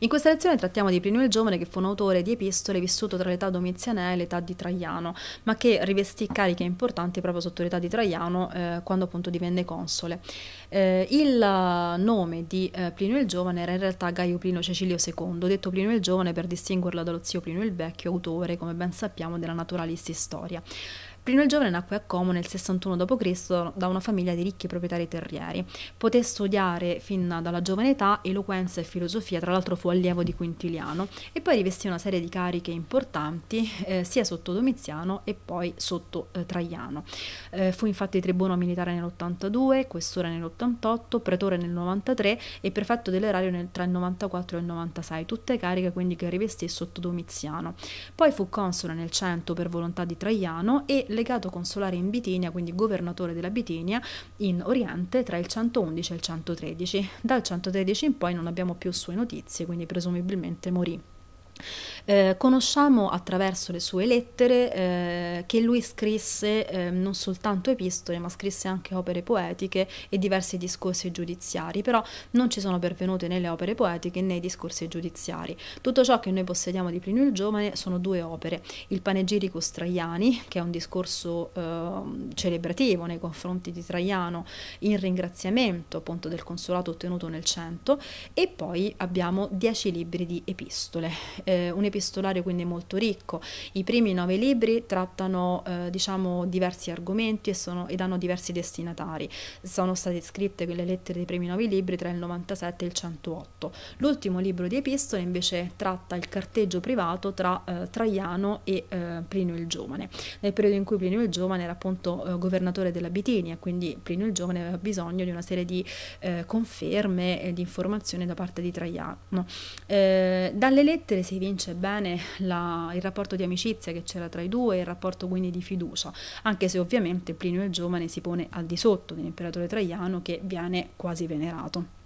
In questa lezione trattiamo di Plinio il Giovane, che fu un autore di epistole vissuto tra l'età domiziana e l'età di Traiano, ma che rivestì cariche importanti proprio sotto l'età di Traiano eh, quando appunto divenne console. Eh, il nome di eh, Plinio il Giovane era in realtà Gaio Plinio Cecilio II, detto Plinio il Giovane per distinguerlo dallo zio Plinio il Vecchio, autore, come ben sappiamo, della Naturalis Historia. Plinio il Giovane nacque a Como nel 61 d.C. da una famiglia di ricchi proprietari terrieri. Poté studiare fin dalla giovane età eloquenza e filosofia, tra l'altro fu allievo di Quintiliano, e poi rivestì una serie di cariche importanti eh, sia sotto Domiziano e poi sotto eh, Traiano. Eh, fu infatti tribuno militare nell'82, questore nell'88, pretore nel 93 e prefetto dell'erario nel, tra il 94 e il 96, tutte cariche quindi che rivestì sotto Domiziano. Poi fu console nel 100 per volontà di Traiano e legato consolare in Bitinia, quindi governatore della Bitinia, in Oriente tra il 111 e il 113. Dal 113 in poi non abbiamo più sue notizie, quindi presumibilmente morì. Eh, conosciamo attraverso le sue lettere eh, che lui scrisse eh, non soltanto epistole, ma scrisse anche opere poetiche e diversi discorsi giudiziari, però non ci sono pervenute né le opere poetiche né i discorsi giudiziari. Tutto ciò che noi possediamo di Plinio il Giovane sono due opere, il panegirico Straiani, che è un discorso eh, celebrativo nei confronti di Traiano in ringraziamento appunto del consolato ottenuto nel 100 e poi abbiamo dieci libri di epistole eh, un epistolario quindi molto ricco. I primi nove libri trattano eh, diciamo, diversi argomenti e, sono, ed hanno diversi destinatari. Sono state scritte quelle lettere dei primi nove libri tra il 97 e il 108. L'ultimo libro di epistole invece tratta il carteggio privato tra eh, Traiano e eh, Plinio il Giovane. Nel periodo in cui Plinio il Giovane era appunto eh, governatore della Bitinia, quindi Plinio il Giovane aveva bisogno di una serie di eh, conferme e di informazioni da parte di Traiano. dalle lettere si vince bene la, il rapporto di amicizia che c'era tra i due, il rapporto quindi di fiducia, anche se ovviamente Plinio il Giovane si pone al di sotto dell'imperatore Traiano che viene quasi venerato.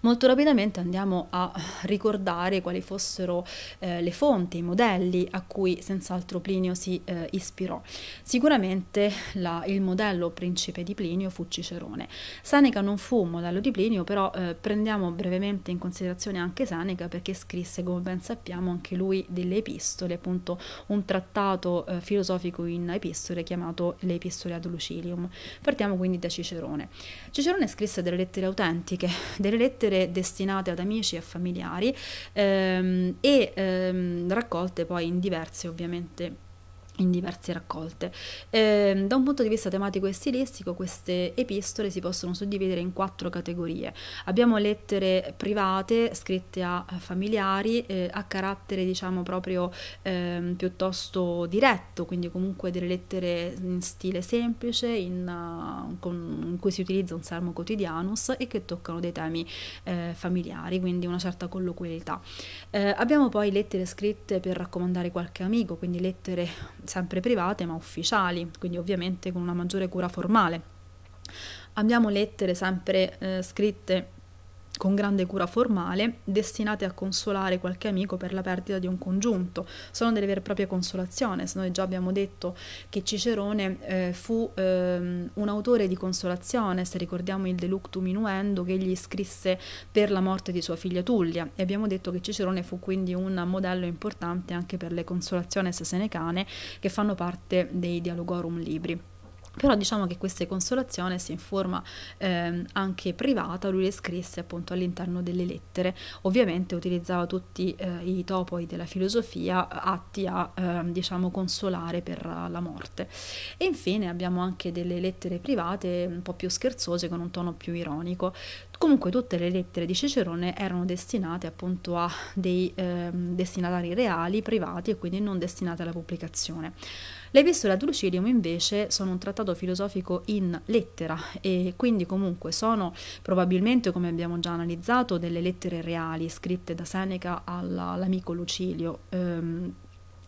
Molto rapidamente andiamo a ricordare quali fossero eh, le fonti, i modelli a cui senz'altro Plinio si eh, ispirò. Sicuramente la, il modello principe di Plinio fu Cicerone. Seneca non fu un modello di Plinio, però eh, prendiamo brevemente in considerazione anche Seneca perché scrisse, come ben sappiamo, anche lui delle epistole, appunto un trattato eh, filosofico in epistole chiamato Le epistole ad Lucilium. Partiamo quindi da Cicerone. Cicerone scrisse delle lettere autentiche, delle lettere destinate ad amici e familiari ehm, e ehm, raccolte poi in diverse ovviamente in diverse raccolte. Eh, da un punto di vista tematico e stilistico, queste epistole si possono suddividere in quattro categorie. Abbiamo lettere private scritte a familiari eh, a carattere diciamo proprio eh, piuttosto diretto, quindi comunque delle lettere in stile semplice in, uh, con, in cui si utilizza un salmo quotidianus e che toccano dei temi eh, familiari, quindi una certa colloquialità. Eh, abbiamo poi lettere scritte per raccomandare qualche amico, quindi lettere sempre private ma ufficiali, quindi ovviamente con una maggiore cura formale. Abbiamo lettere sempre eh, scritte con grande cura formale, destinate a consolare qualche amico per la perdita di un congiunto. Sono delle vere e proprie consolazioni. Noi già abbiamo detto che Cicerone eh, fu eh, un autore di consolazione, se ricordiamo il Deluctum Inuendo che egli scrisse per la morte di sua figlia Tullia. E abbiamo detto che Cicerone fu quindi un modello importante anche per le consolazioni sesenecane che fanno parte dei Dialogorum Libri. Però diciamo che queste consolazioni, se in forma eh, anche privata, lui le scrisse appunto all'interno delle lettere. Ovviamente utilizzava tutti eh, i topoi della filosofia eh, atti a eh, diciamo consolare per eh, la morte. E infine abbiamo anche delle lettere private un po' più scherzose con un tono più ironico. Comunque tutte le lettere di Cicerone erano destinate appunto a dei eh, destinatari reali, privati e quindi non destinate alla pubblicazione. Le epistole ad Lucilium invece sono un trattato filosofico in lettera e quindi comunque sono probabilmente, come abbiamo già analizzato, delle lettere reali scritte da Seneca all'amico Lucilio. Ehm,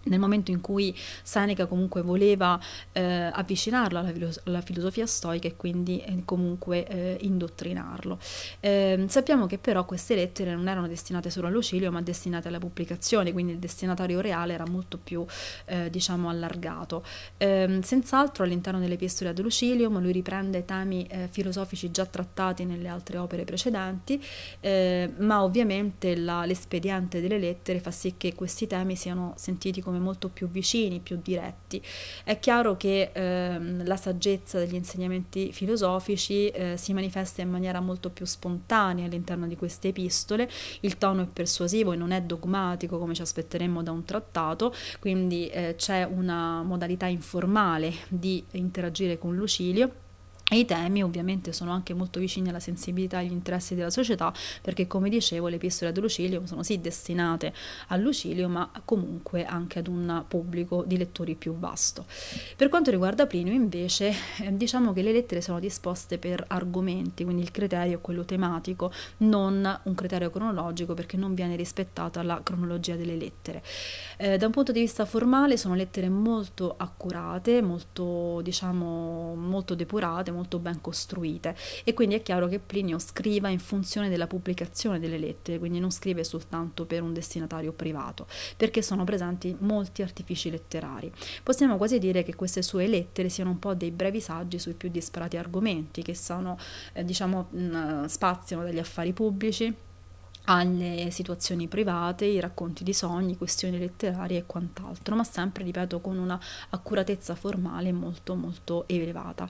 nel momento in cui Seneca comunque voleva eh, avvicinarlo alla, filos- alla, filosofia stoica e quindi eh, comunque eh, indottrinarlo. Ehm, sappiamo che però queste lettere non erano destinate solo a Lucilio ma destinate alla pubblicazione, quindi il destinatario reale era molto più eh, diciamo allargato. Ehm, senz'altro all'interno delle dell'epistola ad Lucilio lui riprende temi eh, filosofici già trattati nelle altre opere precedenti, eh, ma ovviamente la, l'espediente delle lettere fa sì che questi temi siano sentiti come come molto più vicini, più diretti. È chiaro che ehm, la saggezza degli insegnamenti filosofici eh, si manifesta in maniera molto più spontanea all'interno di queste epistole, il tono è persuasivo e non è dogmatico come ci aspetteremmo da un trattato, quindi eh, c'è una modalità informale di interagire con Lucilio e i temi ovviamente sono anche molto vicini alla sensibilità e agli interessi della società perché come dicevo le epistole ad Lucilio sono sì destinate a Lucilio ma comunque anche ad un pubblico di lettori più vasto. Per quanto riguarda Plinio invece eh, diciamo che le lettere sono disposte per argomenti, quindi il criterio è quello tematico, non un criterio cronologico perché non viene rispettata la cronologia delle lettere. Eh, da un punto di vista formale sono lettere molto accurate, molto diciamo molto depurate, molto ben costruite e quindi è chiaro che Plinio scriva in funzione della pubblicazione delle lettere, quindi non scrive soltanto per un destinatario privato, perché sono presenti molti artifici letterari. Possiamo quasi dire che queste sue lettere siano un po' dei brevi saggi sui più disparati argomenti che sono, eh, diciamo, mh, spaziano dagli affari pubblici alle situazioni private, i racconti di sogni, questioni letterarie e quant'altro, ma sempre, ripeto, con una accuratezza formale molto molto elevata.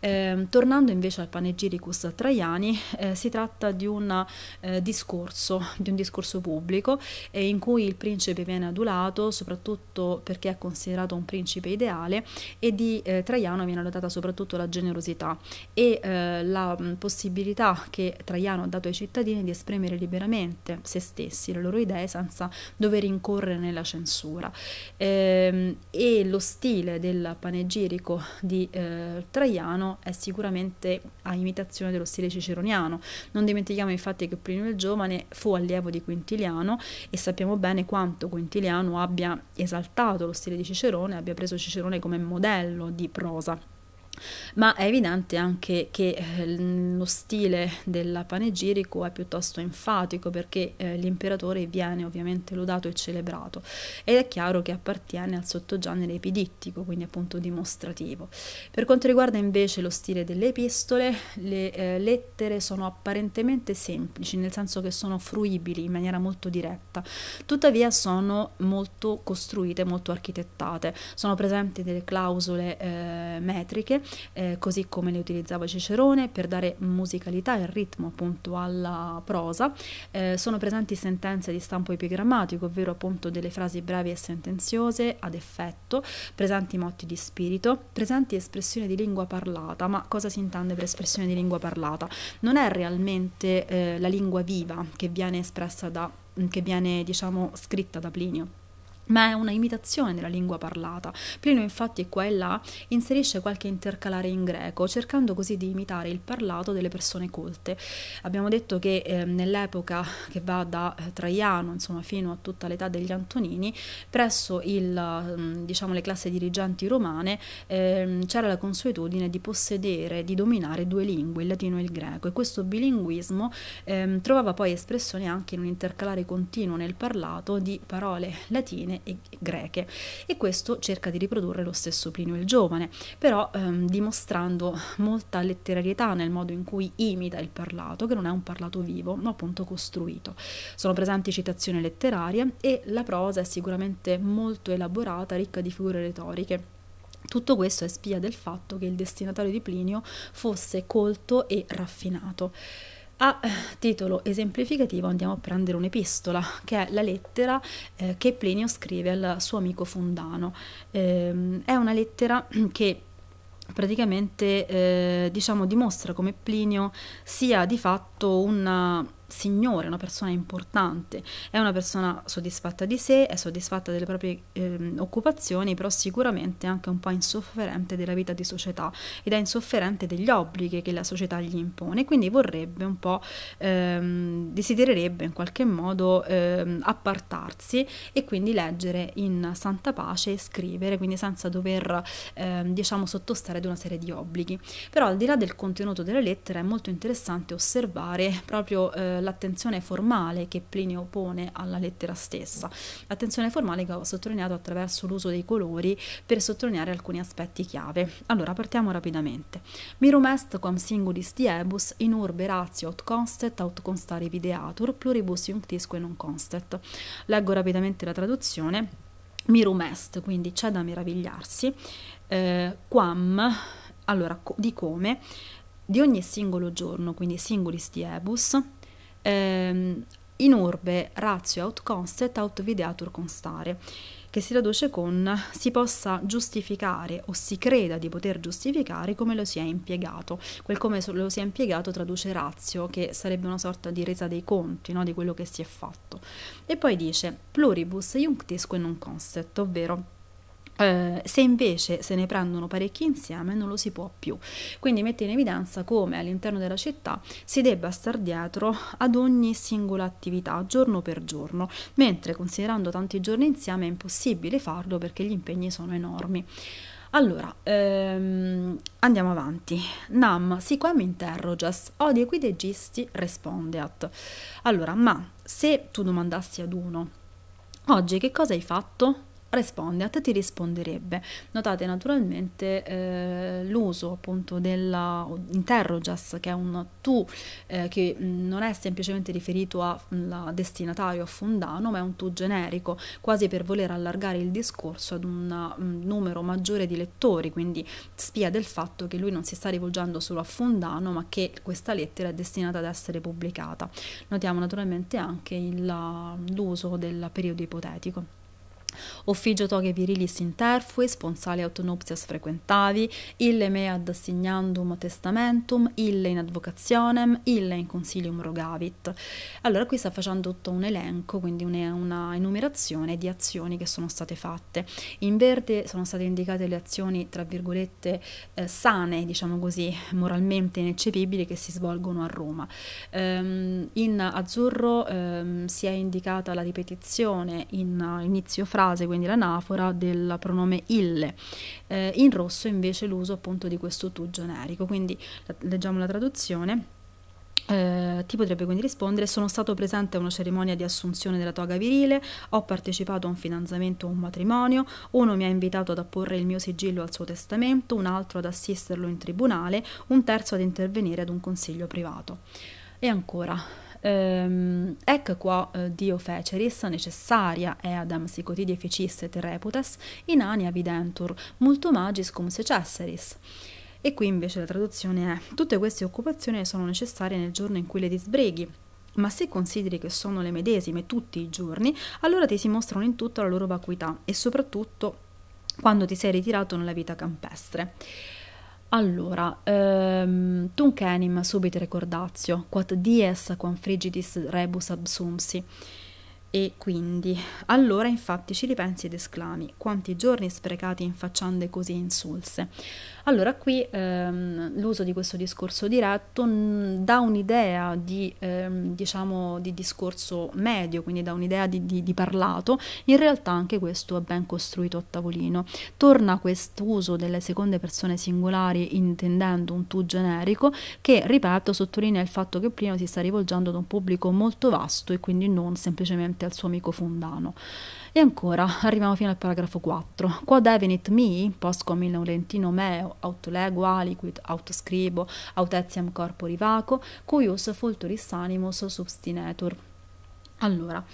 Eh, tornando invece al panegiricus Traiani, eh, si tratta di, un eh, discorso, di un discorso pubblico eh, in cui il principe viene adulato soprattutto perché è considerato un principe ideale e di eh, Traiano viene adottata soprattutto la generosità e eh, la mh, possibilità che Traiano ha dato ai cittadini di esprimere liberamente liberamente se stessi, le loro idee, senza dover incorrere nella censura. Eh, e lo stile del panegirico di eh, Traiano è sicuramente a imitazione dello stile ciceroniano. Non dimentichiamo infatti che Plinio il Giovane fu allievo di Quintiliano e sappiamo bene quanto Quintiliano abbia esaltato lo stile di Cicerone, abbia preso Cicerone come modello di prosa ma è evidente anche che eh, lo stile della panegirico è piuttosto enfatico perché eh, l'imperatore viene ovviamente lodato e celebrato ed è chiaro che appartiene al sottogenere epidittico, quindi appunto dimostrativo. Per quanto riguarda invece lo stile delle epistole, le eh, lettere sono apparentemente semplici, nel senso che sono fruibili in maniera molto diretta, tuttavia sono molto costruite, molto architettate, sono presenti delle clausole eh, metriche eh, così come le utilizzava Cicerone per dare musicalità e ritmo appunto alla prosa. Eh, sono presenti sentenze di stampo epigrammatico, ovvero appunto delle frasi brevi e sentenziose ad effetto, presenti motti di spirito, presenti espressioni di lingua parlata. Ma cosa si intende per espressione di lingua parlata? Non è realmente eh, la lingua viva che viene espressa da che viene diciamo scritta da Plinio ma è una imitazione della lingua parlata. Plinio infatti qua e là inserisce qualche intercalare in greco, cercando così di imitare il parlato delle persone colte. Abbiamo detto che eh, nell'epoca che va da eh, Traiano insomma, fino a tutta l'età degli Antonini, presso il, mm, diciamo, le classi dirigenti romane eh, c'era la consuetudine di possedere, di dominare due lingue, il latino e il greco, e questo bilinguismo ehm, trovava poi espressione anche in un intercalare continuo nel parlato di parole latine latine e greche e questo cerca di riprodurre lo stesso Plinio il Giovane, però ehm, dimostrando molta letterarietà nel modo in cui imita il parlato, che non è un parlato vivo, ma appunto costruito. Sono presenti citazioni letterarie e la prosa è sicuramente molto elaborata, ricca di figure retoriche. Tutto questo è spia del fatto che il destinatario di Plinio fosse colto e raffinato. A titolo esemplificativo andiamo a prendere un'epistola, che è la lettera eh, che Plinio scrive al suo amico Fundano. Eh, è una lettera che praticamente eh, diciamo, dimostra come Plinio sia di fatto una signore, una persona importante, è una persona soddisfatta di sé, è soddisfatta delle proprie eh, occupazioni, però sicuramente anche un po' insofferente della vita di società ed è insofferente degli obblighi che la società gli impone, quindi vorrebbe un po', ehm, desidererebbe in qualche modo ehm, appartarsi e quindi leggere in santa pace e scrivere, quindi senza dover ehm, diciamo sottostare ad una serie di obblighi. Però al di là del contenuto della lettera è molto interessante osservare proprio eh, l'attenzione formale che Plinio pone alla lettera stessa, attenzione formale che ho sottolineato attraverso l'uso dei colori per sottolineare alcuni aspetti chiave. Allora partiamo rapidamente. Mirum est quam singulis diebus in urbe ratio aut constet aut constare videatur pluribus iunctisque non constet. Leggo rapidamente la traduzione. Mirum est, quindi c'è da meravigliarsi, eh, quam, allora co di come, di ogni singolo giorno, quindi singulis diebus, ehm, in urbe ratio aut constet aut videatur constare che si traduce con si possa giustificare o si creda di poter giustificare come lo si è impiegato. Quel come lo si è impiegato traduce razio, che sarebbe una sorta di resa dei conti, no? di quello che si è fatto. E poi dice pluribus iunctisque non constet, ovvero eh, se invece se ne prendono parecchi insieme non lo si può più. Quindi mette in evidenza come all'interno della città si debba star dietro ad ogni singola attività giorno per giorno, mentre considerando tanti giorni insieme è impossibile farlo perché gli impegni sono enormi. Allora, ehm, andiamo avanti. Nam, si quam interroges, odi equidegisti respondeat. Allora, ma se tu domandassi ad uno, oggi che cosa hai fatto? risponde, a te ti risponderebbe. Notate naturalmente eh, l'uso appunto della interrogas, che è un tu eh, che mm, non è semplicemente riferito al mm, destinatario, a Fondano, ma è un tu generico, quasi per voler allargare il discorso ad una, un mm, numero maggiore di lettori, quindi spia del fatto che lui non si sta rivolgendo solo a Fondano, ma che questa lettera è destinata ad essere pubblicata. Notiamo naturalmente anche l'uso del periodo ipotetico. Offigio Officio virilis interfuis, ponsale autonuptias frequentavi, ille mead signandum testamentum, ille in advocazionem, ille in consilium rogavit. Allora qui sta facendo tutto un elenco, quindi una, una enumerazione di azioni che sono state fatte. In verde sono state indicate le azioni, tra virgolette, eh, sane, diciamo così, moralmente ineccepibili che si svolgono a Roma. Um, in azzurro um, si è indicata la ripetizione in uh, inizio frase frase, quindi l'anafora del pronome ille. Eh, in rosso invece l'uso appunto di questo tu generico, quindi leggiamo la traduzione. Eh, ti potrebbe quindi rispondere sono stato presente a una cerimonia di assunzione della toga virile, ho partecipato a un fidanzamento o un matrimonio, uno mi ha invitato ad apporre il mio sigillo al suo testamento, un altro ad assisterlo in tribunale, un terzo ad intervenire ad un consiglio privato. E ancora, Ehm, ecco qua eh, Dio feceris, necessaria è Adam si cotidie ficisse reputas, in ania videntur, multo magis cum secesseris. E qui invece la traduzione è: Tutte queste occupazioni sono necessarie nel giorno in cui le disbrighi. Ma se consideri che sono le medesime tutti i giorni, allora ti si mostrano in tutta la loro vacuità e soprattutto quando ti sei ritirato nella vita campestre. Allora, ehm, tunc enim subit recordazio, quat dies quam frigidis rebus absumsi. E quindi, allora infatti ci ripensi ed esclami, quanti giorni sprecati in faccende così insulse. Allora qui ehm, l'uso di questo discorso diretto mh, dà un'idea di, ehm, diciamo, di discorso medio, quindi dà un'idea di, di, di, parlato, in realtà anche questo è ben costruito a tavolino. Torna quest'uso delle seconde persone singolari intendendo un tu generico che, ripeto, sottolinea il fatto che prima si sta rivolgendo ad un pubblico molto vasto e quindi non semplicemente davanti al suo amico fondano. E ancora, arriviamo fino al paragrafo 4. Qua devenit mi, poscom in aulentino meo, aut lego aliquid, aut scribo, aut etiam cuius fulturis animus substinetur. Allora,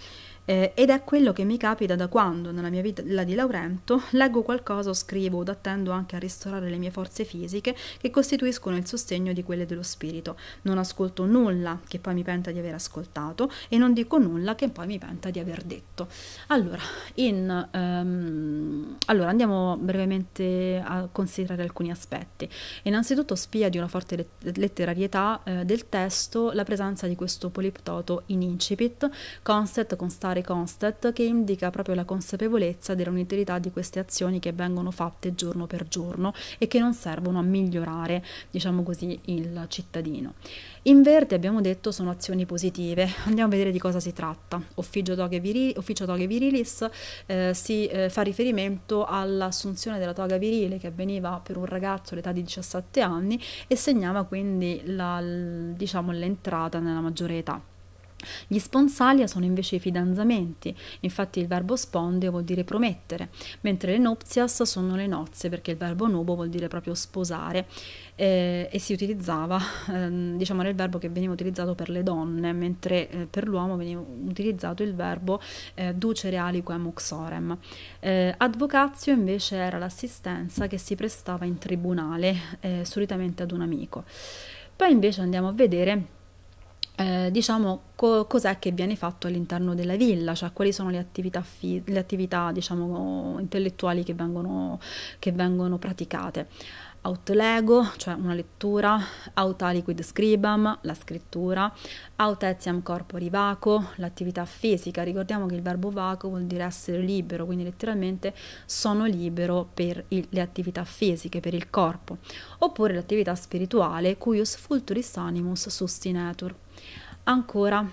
eh, ed è quello che mi capita da quando nella mia vita la di Laurento leggo qualcosa o scrivo ed attendo anche a ristorare le mie forze fisiche che costituiscono il sostegno di quelle dello spirito. Non ascolto nulla che poi mi penta di aver ascoltato e non dico nulla che poi mi penta di aver detto. Allora, in, um, allora andiamo brevemente a considerare alcuni aspetti. Innanzitutto spia di una forte let- letterarietà eh, del testo la presenza di questo poliptoto in incipit, concept con stare Mari Constat che indica proprio la consapevolezza della di queste azioni che vengono fatte giorno per giorno e che non servono a migliorare, diciamo così, il cittadino. In verde abbiamo detto sono azioni positive, andiamo a vedere di cosa si tratta. Ufficio Toghe, toghe Virilis eh, si eh, fa riferimento all'assunzione della toga virile che avveniva per un ragazzo all'età di 17 anni e segnava quindi la, diciamo, l'entrata nella maggiore età. Gli sponsalia sono invece i fidanzamenti, infatti il verbo sponde vuol dire promettere, mentre le nuptias sono le nozze, perché il verbo nubo vuol dire proprio sposare eh, e si utilizzava, eh, diciamo era il verbo che veniva utilizzato per le donne, mentre eh, per l'uomo veniva utilizzato il verbo eh, ducere aliquem uxorem. Eh, advocazio invece era l'assistenza che si prestava in tribunale, eh, solitamente ad un amico. Poi invece andiamo a vedere eh, diciamo co- cos'è che viene fatto all'interno della villa, cioè quali sono le attività, fi- le attività diciamo, intellettuali che vengono, che vengono praticate. Autlego, cioè una lettura, auta liquid scribam, la scrittura, autetiam corpori vaco, l'attività fisica. Ricordiamo che il verbo vaco vuol dire essere libero, quindi letteralmente sono libero per il, le attività fisiche, per il corpo. Oppure l'attività spirituale, cuius fulturis animus sustinetur ancora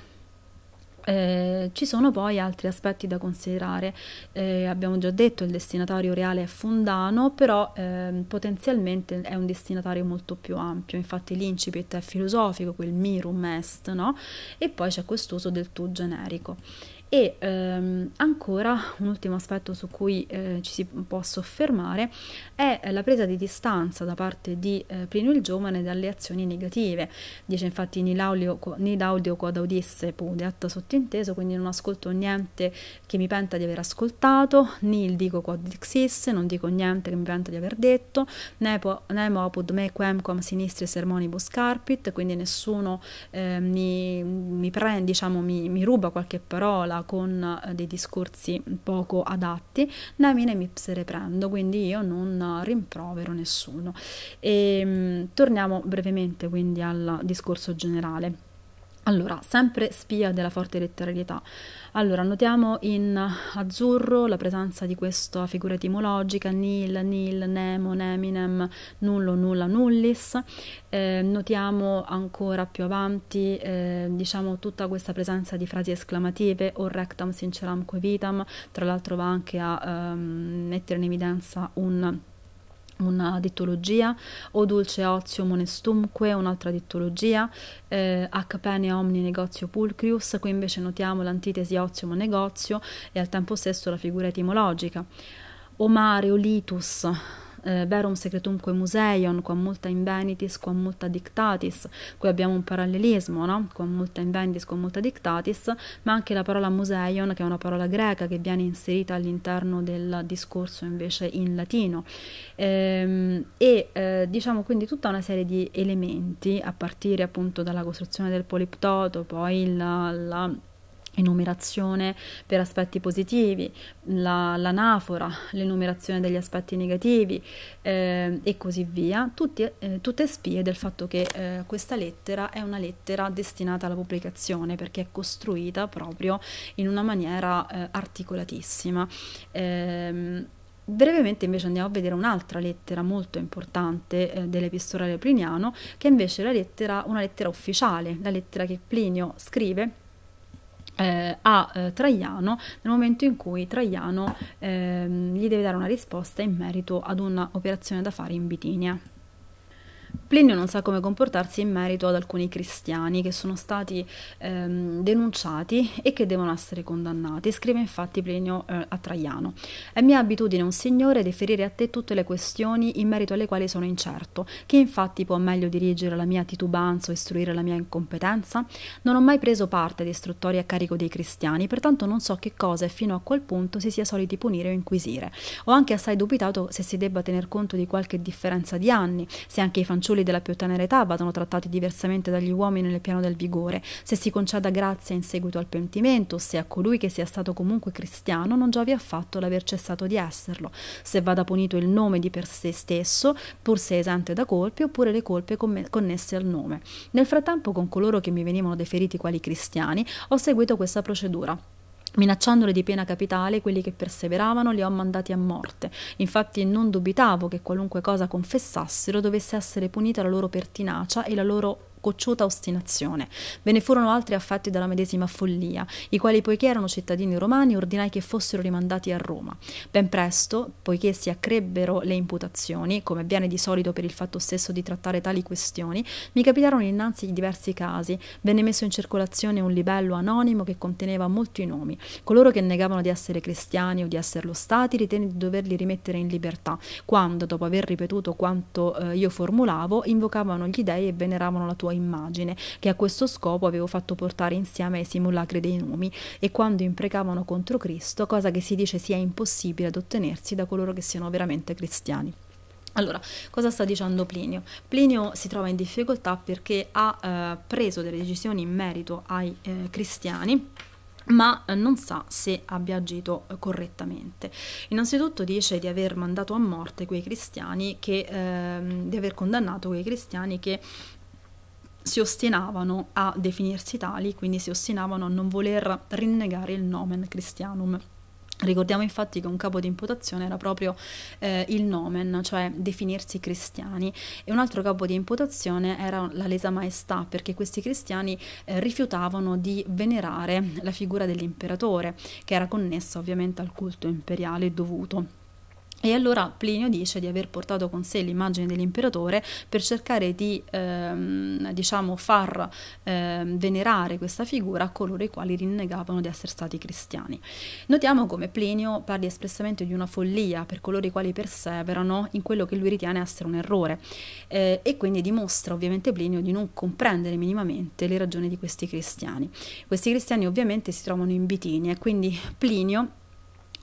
eh, ci sono poi altri aspetti da considerare, eh, abbiamo già detto che il destinatario reale è Fondano, però eh, potenzialmente è un destinatario molto più ampio, infatti l'incipit è filosofico, quel mirum est, no? e poi c'è quest'uso del tu generico. E ehm, ancora un ultimo aspetto su cui eh, ci si può soffermare è la presa di distanza da parte di eh, Plinio il Giovane dalle azioni negative. Dice infatti Nid audio quod audisse pudet sotto sottinteso, quindi non ascolto niente che mi penta di aver ascoltato, nil dico quod dixisse, non dico niente che mi penta di aver detto, nepo, nemo apud me quemquam sinistri sermonibus carpit, quindi nessuno eh, mi, mi, prende, diciamo, mi, mi, ruba qualche parola con eh, dei discorsi poco adatti, nemine mi se reprendo, quindi io non rimprovero nessuno. E, ehm, torniamo brevemente quindi al discorso generale. Allora, sempre spia della forte letterarietà. Allora, notiamo in azzurro la presenza di questa figura etimologica, nil, nil, nemo, neminem, nullo, nulla, nullis. Eh, notiamo ancora più avanti, eh, diciamo, tutta questa presenza di frasi esclamative, o rectam sinceram covitam, tra l'altro va anche a ehm, mettere in evidenza un una dittologia, o dulce otium onestumque, un'altra dittologia, eh, h pene omni negozio pulcrius, qui invece notiamo l'antitesi otium negozio e al tempo stesso la figura etimologica. O mare, o litus, eh, verum secretum museion, quam multa invenitis, quam multa dictatis, qui abbiamo un parallelismo, no? quam multa invenitis, quam multa dictatis, ma anche la parola museion, che è una parola greca che viene inserita all'interno del discorso invece in latino. Ehm, e eh, diciamo quindi tutta una serie di elementi, a partire appunto dalla costruzione del poliptoto, poi la, la enumerazione per aspetti positivi, l'anafora, l'enumerazione degli aspetti negativi eh, e così via, tutti, eh, tutte spie del fatto che eh, questa lettera è una lettera destinata alla pubblicazione perché è costruita proprio in una maniera eh, articolatissima. Ehm, brevemente invece andiamo a vedere un'altra lettera molto importante eh, dell'epistolare pliniano, che è invece lettera, una lettera ufficiale, la lettera che Plinio scrive eh, a eh, Traiano nel momento in cui Traiano ehm, gli deve dare una risposta in merito ad un'operazione da fare in Bitinia. Plinio non sa come comportarsi in merito ad alcuni cristiani che sono stati ehm, denunciati e che devono essere condannati. Scrive infatti Plinio eh, a Traiano: È mia abitudine, un signore, deferire a te tutte le questioni in merito alle quali sono incerto. Chi infatti può meglio dirigere la mia titubanza o istruire la mia incompetenza? Non ho mai preso parte ad istruttori a carico dei cristiani, pertanto non so che cosa e fino a quel punto si sia soliti punire o inquisire. Ho anche assai dubitato se si debba tener conto di qualche differenza di anni, se anche i fanciulli fanciulli della più tenera età vadano trattati diversamente dagli uomini nel piano del vigore, se si conceda grazia in seguito al pentimento, se a colui che sia stato comunque cristiano non giovi affatto l'aver cessato di esserlo, se vada punito il nome di per sé stesso, pur se esente da colpi, oppure le colpe connesse al nome. Nel frattempo con coloro che mi venivano deferiti quali cristiani ho seguito questa procedura minacciandole di pena capitale quelli che perseveravano li ho mandati a morte. Infatti non dubitavo che qualunque cosa confessassero dovesse essere punita la loro pertinacia e la loro cocciuta ostinazione. Ve ne furono altri affetti dalla medesima follia, i quali poiché erano cittadini romani ordinai che fossero rimandati a Roma. Ben presto, poiché si accrebbero le imputazioni, come avviene di solito per il fatto stesso di trattare tali questioni, mi capitarono innanzi diversi casi. Venne messo in circolazione un libello anonimo che conteneva molti nomi. Coloro che negavano di essere cristiani o di esserlo stati ritenne di doverli rimettere in libertà, quando, dopo aver ripetuto quanto eh, io formulavo, invocavano gli dei e veneravano la tua tua immagine, che a questo scopo avevo fatto portare insieme ai simulacri dei numi, e quando imprecavano contro Cristo, cosa che si dice sia impossibile ad ottenersi da coloro che siano veramente cristiani. Allora, cosa sta dicendo Plinio? Plinio si trova in difficoltà perché ha eh, preso delle decisioni in merito ai eh, cristiani ma eh, non sa se abbia agito eh, correttamente. Innanzitutto dice di aver mandato a morte quei cristiani che, ehm, di aver condannato quei cristiani che si ostinavano a definirsi tali, quindi si ostinavano a non voler rinnegare il nomen christianum. Ricordiamo infatti che un capo di imputazione era proprio eh, il nomen, cioè definirsi cristiani, e un altro capo di imputazione era la lesa maestà, perché questi cristiani eh, rifiutavano di venerare la figura dell'imperatore, che era connessa ovviamente al culto imperiale dovuto. E allora Plinio dice di aver portato con sé l'immagine dell'imperatore per cercare di ehm, diciamo, far ehm, venerare questa figura a coloro i quali rinnegavano di essere stati cristiani. Notiamo come Plinio parli espressamente di una follia per coloro i quali perseverano in quello che lui ritiene essere un errore eh, e quindi dimostra ovviamente Plinio di non comprendere minimamente le ragioni di questi cristiani. Questi cristiani ovviamente si trovano in Bitinia e quindi Plinio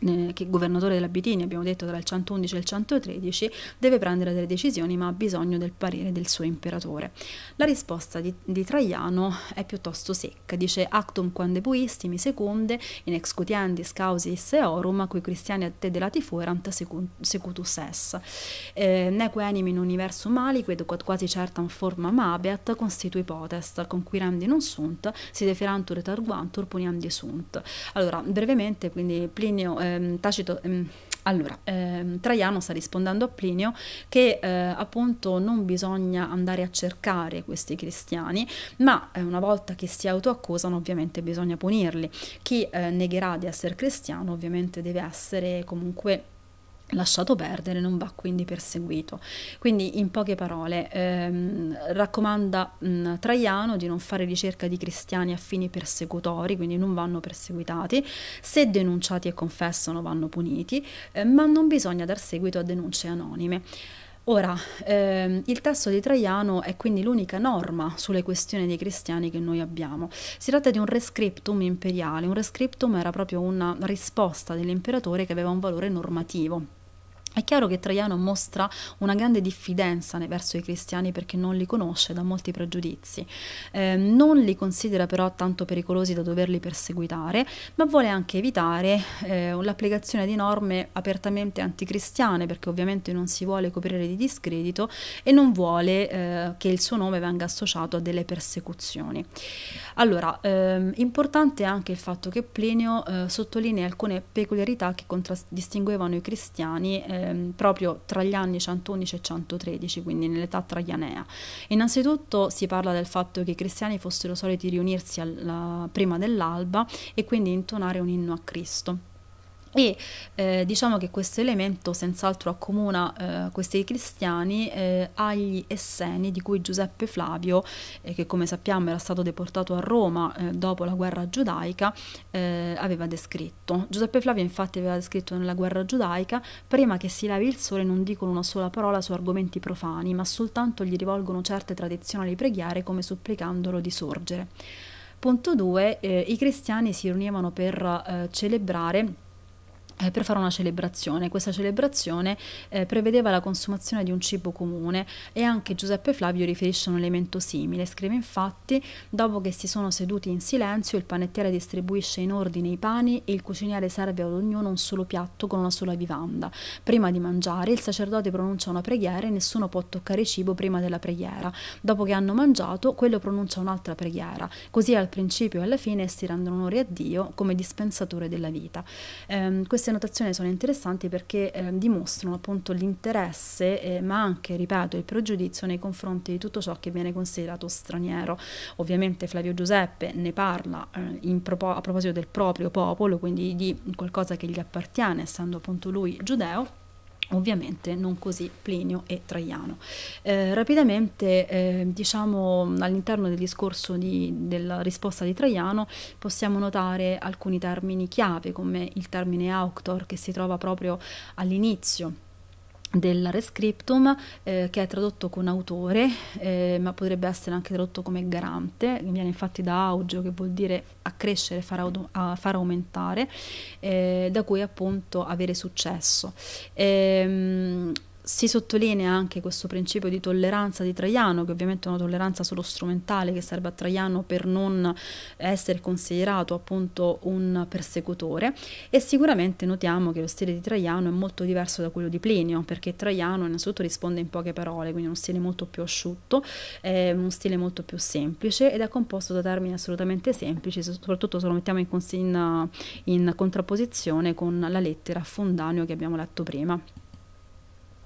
eh, che governatore della Bitinia, abbiamo detto tra il 111 e il 113, deve prendere delle decisioni ma ha bisogno del parere del suo imperatore. La risposta di, di Traiano è piuttosto secca, dice actum quande puistimi secunde in excutiendis causis eorum a cui cristiani ad te delati fuerant secutus es. Eh, neque enim in universum aliquid quod quasi certam formam abeat constitui potest, conquirandi non sunt, si deferantur et arguantur puniandi sunt. Allora, brevemente, quindi Plinio eh, ehm, Tacito... Ehm, allora, ehm, Traiano sta rispondendo a Plinio che eh, appunto non bisogna andare a cercare questi cristiani, ma eh, una volta che si autoaccusano ovviamente bisogna punirli. Chi eh, negherà di essere cristiano ovviamente deve essere comunque lasciato perdere, non va quindi perseguito. Quindi in poche parole ehm, raccomanda mh, mm, Traiano di non fare ricerca di cristiani a fini persecutori, quindi non vanno perseguitati, se denunciati e confessano vanno puniti, eh, ma non bisogna dar seguito a denunce anonime. Ora, ehm, il testo di Traiano è quindi l'unica norma sulle questioni dei cristiani che noi abbiamo. Si tratta di un rescriptum imperiale, un rescriptum era proprio una risposta dell'imperatore che aveva un valore normativo è chiaro che Traiano mostra una grande diffidenza verso i cristiani perché non li conosce da molti pregiudizi, eh, non li considera però tanto pericolosi da doverli perseguitare, ma vuole anche evitare eh, l'applicazione di norme apertamente anticristiane perché ovviamente non si vuole coprire di discredito e non vuole eh, che il suo nome venga associato a delle persecuzioni. Allora, ehm, importante è anche il fatto che Plinio eh, sottolinea alcune peculiarità che contraddistinguevano i cristiani eh, Ehm, proprio tra gli anni 111 e 113, quindi nell'età traianea. Innanzitutto si parla del fatto che i cristiani fossero soliti riunirsi alla, prima dell'alba e quindi intonare un inno a Cristo. E eh, diciamo che questo elemento senz'altro accomuna eh, questi cristiani eh, agli Esseni di cui Giuseppe Flavio, eh, che come sappiamo era stato deportato a Roma eh, dopo la guerra giudaica, eh, aveva descritto. Giuseppe Flavio infatti aveva descritto nella guerra giudaica, prima che si lavi il sole non dicono una sola parola su argomenti profani, ma soltanto gli rivolgono certe tradizionali preghiere come supplicandolo di sorgere. Punto 2. I cristiani si riunivano per celebrare eh, per fare una celebrazione. Questa celebrazione eh, prevedeva la consumazione di un cibo comune e anche Giuseppe Flavio riferisce un elemento simile. Scrive infatti, dopo che si sono seduti in silenzio, il panettiere distribuisce in ordine i pani e il cuciniere serve ad ognuno un solo piatto con una sola vivanda. Prima di mangiare il sacerdote pronuncia una preghiera e nessuno può toccare cibo prima della preghiera. Dopo che hanno mangiato, quello pronuncia un'altra preghiera. Così al principio e alla fine si rendono onore a Dio come dispensatore della vita. Eh, queste notazioni sono interessanti perché eh, dimostrano appunto l'interesse, eh, ma anche, ripeto, il pregiudizio nei confronti di tutto ciò che viene considerato straniero. Ovviamente Flavio Giuseppe ne parla eh, propo a proposito del proprio popolo, quindi di qualcosa che gli appartiene, essendo appunto lui giudeo Ovviamente non così Plinio e Traiano. Eh, rapidamente, eh, diciamo all'interno del discorso di, della risposta di Traiano, possiamo notare alcuni termini chiave, come il termine auctor che si trova proprio all'inizio del rescriptum eh, che è tradotto con autore eh, ma potrebbe essere anche tradotto come garante viene infatti da augeo che vuol dire accrescere far, far aumentare eh, da cui appunto avere successo ehm, si sottolinea anche questo principio di tolleranza di Traiano, che ovviamente è una tolleranza solo strumentale che serve a Traiano per non essere considerato appunto un persecutore e sicuramente notiamo che lo stile di Traiano è molto diverso da quello di Plinio, perché Traiano innanzitutto risponde in poche parole, quindi uno stile molto più asciutto, è uno stile molto più semplice ed è composto da termini assolutamente semplici, soprattutto se lo mettiamo in, in, in contrapposizione con la lettera fondaneo che abbiamo letto prima.